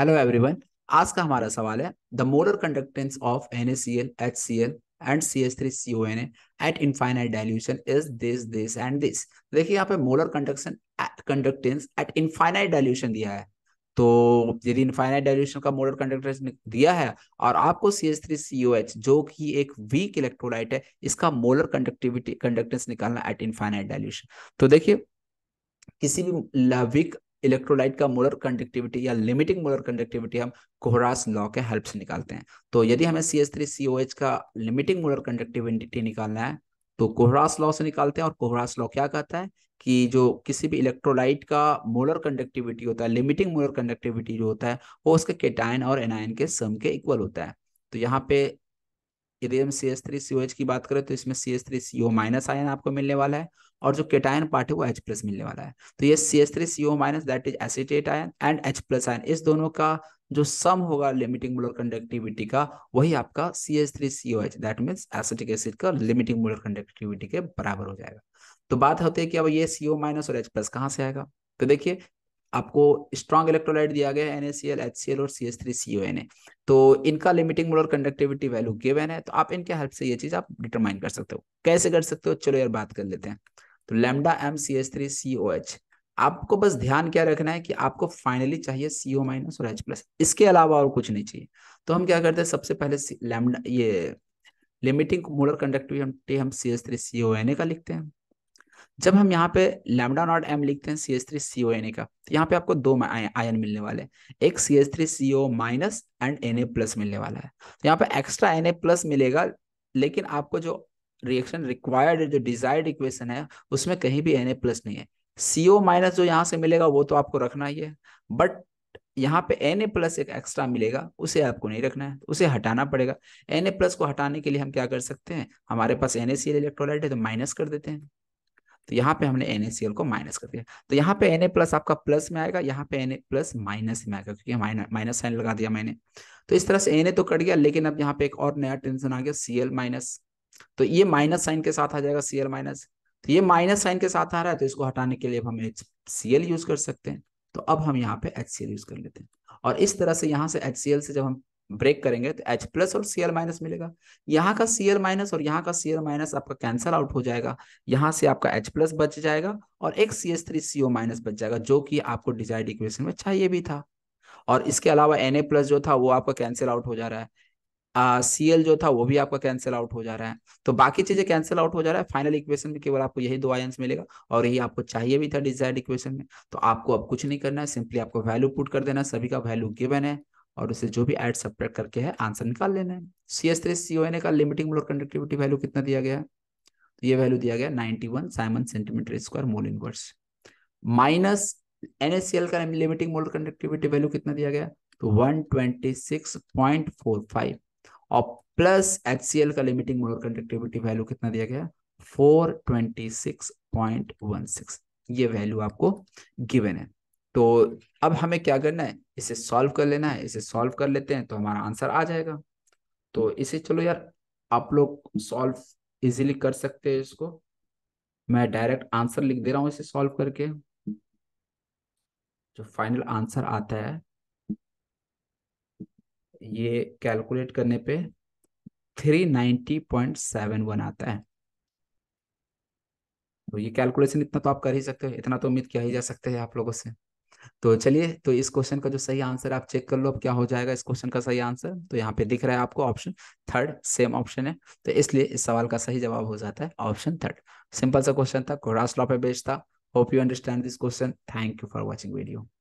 hello everyone आज का हमारा सवाल है the molar conductance of NaCl, HCl and C C S three O N at infinite dilution is this this and this देखिए यहाँ पे molar conduction conductance at infinite dilution दिया है तो यदि इनफाइनाइट डायल्यूशन का मोलर कंडक्टेंस दिया है और आपको C C S three O H जो कि एक वीक इलेक्ट्रोलाइट है इसका मोलर कंडक्टिविटी कंडक्टेंस निकालना एट इनफाइनाइट डायल्यूशन तो देखिए किसी भी लविक इलेक्ट्रोलाइट का मोलर कंडक्टिविटी या लिमिटिंग मोलर कंडक्टिविटी हम कोहरास लॉ के हेल्प से निकालते हैं तो यदि हमें C S three C O H का लिमिटिंग मोलर कंडक्टिविटी निकालना है तो कोहरास लॉ से निकालते हैं और कोहरास लॉ क्या कहता है कि जो किसी भी इलेक्ट्रोलाइट का मोलर कंडक्टिविटी होता है लिमिटिंग मोलर कंडक्टिविटी जो होता है वो उसके केटाइन और एनायन के सम के इक्वल होता है तो यहाँ पे यदि हम C S three C O H की बात करें तो इसमें C S three C O minus ion आपको मिलने वाला है और जो केटायन पार्ट है वो एच प्लस मिलने वाला है तो ये C S three C O minus that is acetate ion and H plus ion इस दोनों का जो सम होगा लिमिटिंग मोलर कंडक्टिविटी का वही आपका C S three C O H that means acetic acid का लिमिटिंग मोलर कंडक्टिविटी के बराबर हो जाएगा तो बात होती है कि अब ये सी ओ माइनस और एच प्लस कहाँ से आएगा तो देखिए आपको स्ट्रॉन्ग इलेक्ट्रोलाइट दिया गया है एनएसीएल एचसीएल और सी थ्री ए तो इनका limiting molar conductivity value given है तो आप इनके हेल्प से ये चीज आप डिटरमाइन कर सकते हो कैसे कर सकते हो चलो यार बात कर लेते हैं तो lambda M C S three C O H आपको बस ध्यान क्या रखना है कि आपको फाइनली चाहिए सी ओ माइनस और एच प्लस इसके अलावा और कुछ नहीं चाहिए तो हम क्या करते हैं सबसे पहले लेमडा ये लिमिटिंग मोलर कंडक्टिविटी हम C S three C O N A का लिखते हैं जब हम यहाँ पे लैमडा नॉट एम लिखते हैं C S three C O N A का तो यहाँ पे आपको दो आयन मिलने वाले हैं एक C S three C O minus and N A plus मिलने वाला है तो यहाँ पे एक्स्ट्रा एन ए प्लस मिलेगा लेकिन आपको जो रिएक्शन रिक्वायर्ड जो डिजायर्ड इक्वेशन है उसमें कहीं भी एन ए प्लस नहीं है सी ओ माइनस जो यहाँ से मिलेगा वो तो आपको रखना ही है बट यहाँ पे एन ए प्लस एक एक्स्ट्रा मिलेगा उसे आपको नहीं रखना है उसे हटाना पड़ेगा एन ए प्लस को हटाने के लिए हम क्या कर सकते हैं हमारे पास N A C L electrolyte है तो माइनस कर देते हैं तो यहाँ पे हमने एन को माइनस कर दिया तो यहाँ पे एन प्लस आपका प्लस में आएगा यहाँ पे एन प्लस माइनस में आएगा क्योंकि माइनस साइन लगा दिया मैंने तो इस तरह से एन तो कट गया लेकिन अब यहाँ पे एक और नया टेंशन आ गया सी माइनस तो ये माइनस साइन के साथ आ जाएगा सी माइनस तो ये माइनस साइन के साथ आ रहा है तो इसको हटाने के लिए हम एच सी यूज कर सकते हैं तो अब हम यहाँ पे एच यूज कर लेते हैं और इस तरह से यहाँ से एच से जब हम ब्रेक करेंगे तो एच प्लस और सीएल माइनस मिलेगा यहाँ का सीएल माइनस और यहाँ का सीएल माइनस आपका कैंसल आउट हो जाएगा यहाँ से आपका एच प्लस बच जाएगा और एक C S three CO minus बच जाएगा जो कि आपको डिजाइड इक्वेशन में चाहिए भी था और इसके अलावा एन ए प्लस जो था वो आपका कैंसिल आउट हो जा रहा है सी uh, एल जो था वो भी आपका कैंसिल आउट हो जा रहा है तो बाकी चीजें कैंसिल आउट हो जा रहा है फाइनल इक्वेशन में केवल आपको यही दो आयंस मिलेगा और यही आपको चाहिए भी था डिजायर्ड इक्वेशन में तो आपको अब कुछ नहीं करना है सिंपली आपको वैल्यू पुट कर देना सभी का वैल्यू गिवन है और उसे जो भी एड सब्ट्रैक्ट करके है आंसर निकाल लेना है C S three C O N A का लिमिटिंग मोलर कंडक्टिविटी वैल्यू कितना दिया गया तो ये वैल्यू दिया गया ninety one siemens centimetre square mole inverse minus N S C L का लिमिटिंग मोलर कंडक्टिविटी वैल्यू कितना दिया गया तो one twenty six point four five और प्लस एच सी एल का लिमिटिंग मोलर कंडक्टिविटी वैल्यू कितना दिया गया four twenty six point one six ये वैल्यू आपको गिवन है तो अब हमें क्या करना है इसे सॉल्व कर लेना है इसे सॉल्व कर लेते हैं तो हमारा आंसर आ जाएगा तो इसे चलो यार आप लोग सॉल्व इजीली कर सकते हैं इसको मैं डायरेक्ट आंसर लिख दे रहा हूँ इसे सॉल्व करके जो फाइनल आंसर आता है ये कैलकुलेट करने पे 390.71 आता है तो ये कैलकुलेशन इतना तो आप कर ही सकते हो इतना तो उम्मीद किया ही जा सकते हैं आप लोगों से तो चलिए तो इस क्वेश्चन का जो सही आंसर आप चेक कर लो अब क्या हो जाएगा इस क्वेश्चन का सही आंसर तो यहाँ पे दिख रहा है आपको ऑप्शन थर्ड सेम ऑप्शन है तो इसलिए इस सवाल का सही जवाब हो जाता है ऑप्शन थर्ड सिंपल सा क्वेश्चन था घोड़ा लॉ पे बेस्ड था hope you understand this question thank you for watching video